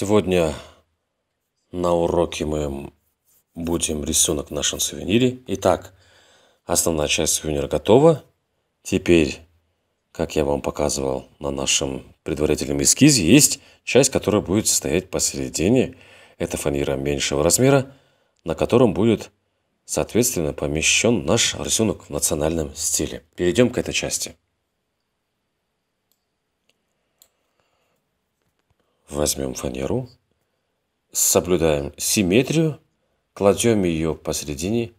Сегодня на уроке мы будем рисунок в нашем сувенире. Итак, основная часть сувенира готова. Теперь, как я вам показывал на нашем предварительном эскизе, есть часть, которая будет стоять посередине. Это фанера меньшего размера, на котором будет, соответственно, помещен наш рисунок в национальном стиле. Перейдем к этой части. Возьмем фанеру, соблюдаем симметрию, кладем ее посередине.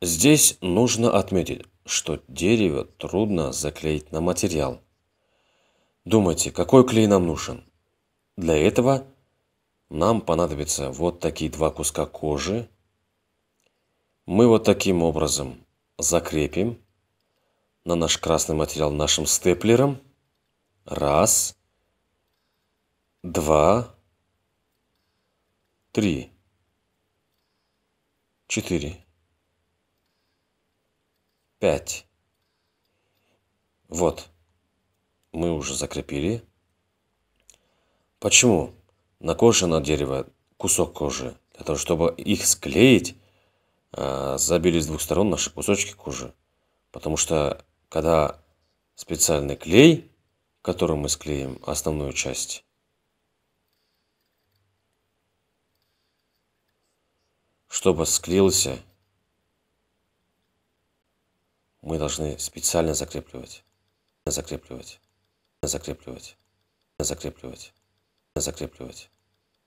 Здесь нужно отметить, что дерево трудно заклеить на материал. Думайте, какой клей нам нужен? Для этого нам понадобится вот такие два куска кожи. Мы вот таким образом закрепим на наш красный материал нашим степлером. Раз два, три, четыре, пять. Вот, мы уже закрепили. Почему? На коже, на дерево, кусок кожи. Для того, чтобы их склеить, а, забили с двух сторон наши кусочки кожи. Потому что, когда специальный клей, которым мы склеим основную часть, чтобы склеился, мы должны специально закрепливать, закрепливать, закрепливать, закрепливать, закрепливать,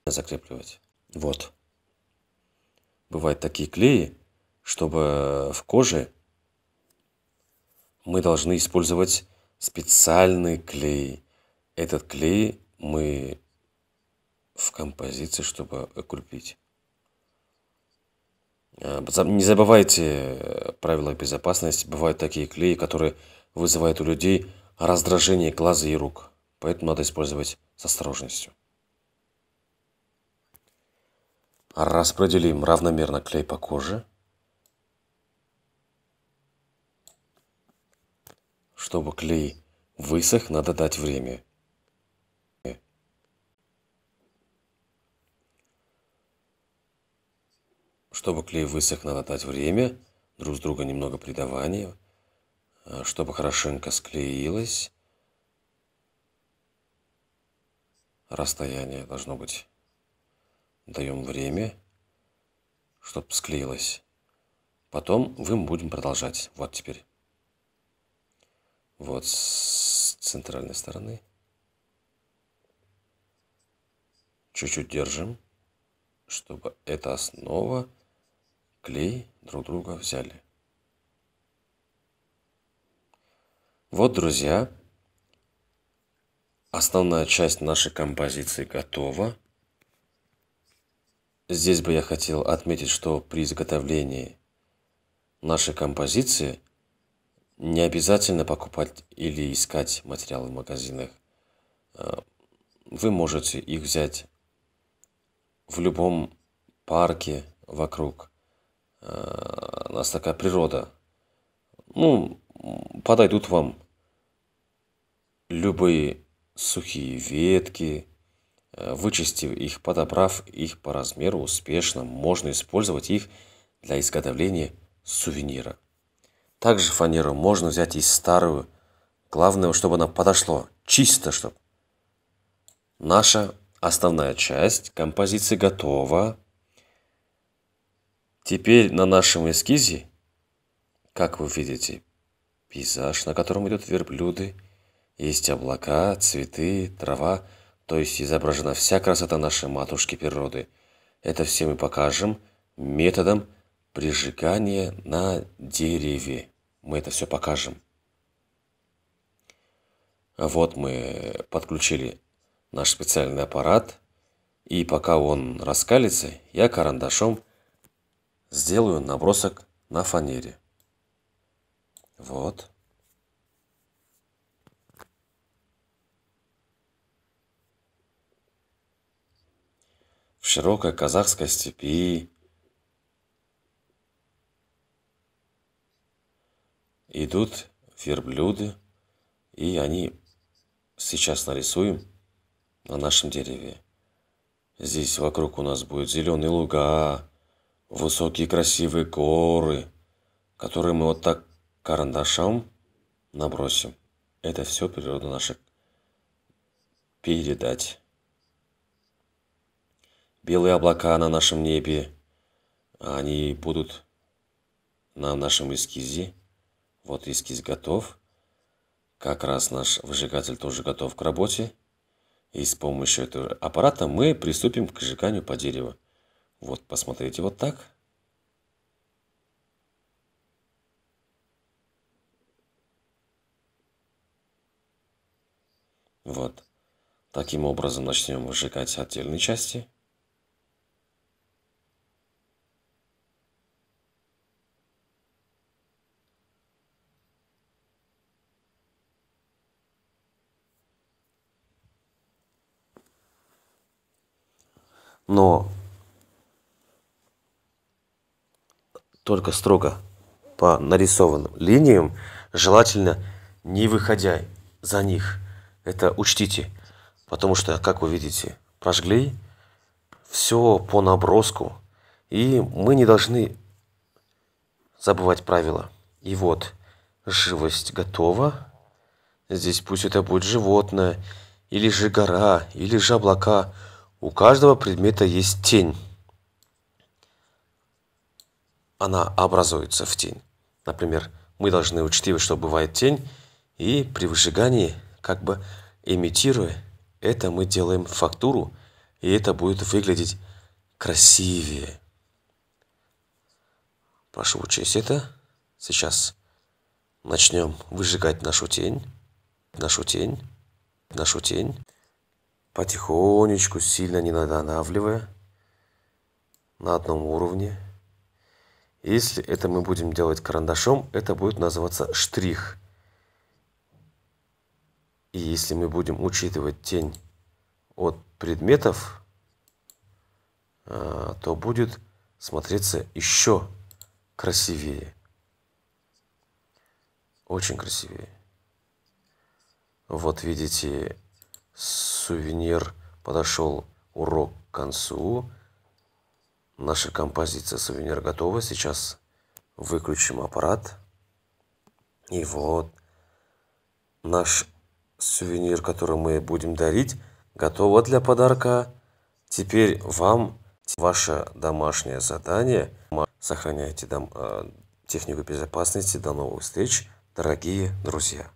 закрепливать. Вот. Бывают такие клеи, чтобы в коже мы должны использовать специальный клей. Этот клей мы в композиции, чтобы окрупить. Э, не забывайте э, правила безопасности. Бывают такие клеи, которые вызывают у людей раздражение глаза и рук. Поэтому надо использовать с осторожностью. Распределим равномерно клей по коже, чтобы клей высох, надо дать время. Чтобы клей высох, надо дать время, друг с друга немного придавания, а, чтобы хорошенько склеилось. Расстояние должно быть. Даем время, чтобы склеилось. Потом мы будем продолжать. Вот теперь. Вот с центральной стороны. Чуть-чуть держим, чтобы эта основа клей друг друга взяли. Вот, друзья, основная часть нашей композиции готова. Здесь бы я хотел отметить, что при изготовлении нашей композиции не обязательно покупать или искать материалы в магазинах. Э, вы можете их взять в любом парке вокруг Э, у нас такая природа. Ну, подойдут вам любые сухие ветки, э, вычистив их, подобрав их по размеру успешно, можно использовать их для изготовления сувенира. Также фанеру можно взять и старую, главное, чтобы она подошло, чисто чтобы. Наша основная часть композиции готова. Теперь на нашем эскизе, как вы видите, пейзаж, на котором идут верблюды, есть облака, цветы, трава, то есть изображена вся красота нашей матушки природы. Это все мы покажем методом прижигания на дереве. Мы это все покажем. Вот мы подключили наш специальный аппарат, и пока он раскалится, я карандашом сделаю набросок на фанере. Вот. В широкой казахской степи идут верблюды, и они сейчас нарисуем на нашем дереве. Здесь вокруг у нас будет зеленые луга, высокие красивые горы, которые мы вот так карандашом набросим. Это все природа наша передать. Белые облака на нашем небе, они будут на нашем эскизе. Вот эскиз готов. Как раз наш выжигатель тоже готов к работе. И с помощью этого аппарата мы приступим к сжиганию по дереву. Вот, посмотрите вот так. Вот. Таким образом начнем выжигать отдельные части. Но только строго по нарисованным линиям, желательно не выходя за них. Это учтите, потому что, как вы видите, пожгли все по наброску, и мы не должны забывать правила. И вот, живость готова. Здесь пусть это будет животное, или же гора, или же облака. У каждого предмета есть тень она образуется в тень. Например, мы должны учитывать, что бывает тень, и при выжигании, как бы имитируя, это мы делаем фактуру, и это будет выглядеть красивее. Прошу учесть это. Сейчас начнем выжигать нашу тень, нашу тень, нашу тень. Потихонечку, сильно не надавливая, на одном уровне – если это мы будем делать карандашом, это будет называться штрих. И если мы будем учитывать тень от предметов, а, то будет смотреться еще красивее. Очень красивее. Вот видите, сувенир подошел урок к концу. Наша композиция сувенир готова. Сейчас выключим аппарат. И вот наш сувенир, который мы будем дарить, готова для подарка. Теперь вам ваше домашнее задание. Сохраняйте дом, э, технику безопасности. До новых встреч, дорогие друзья.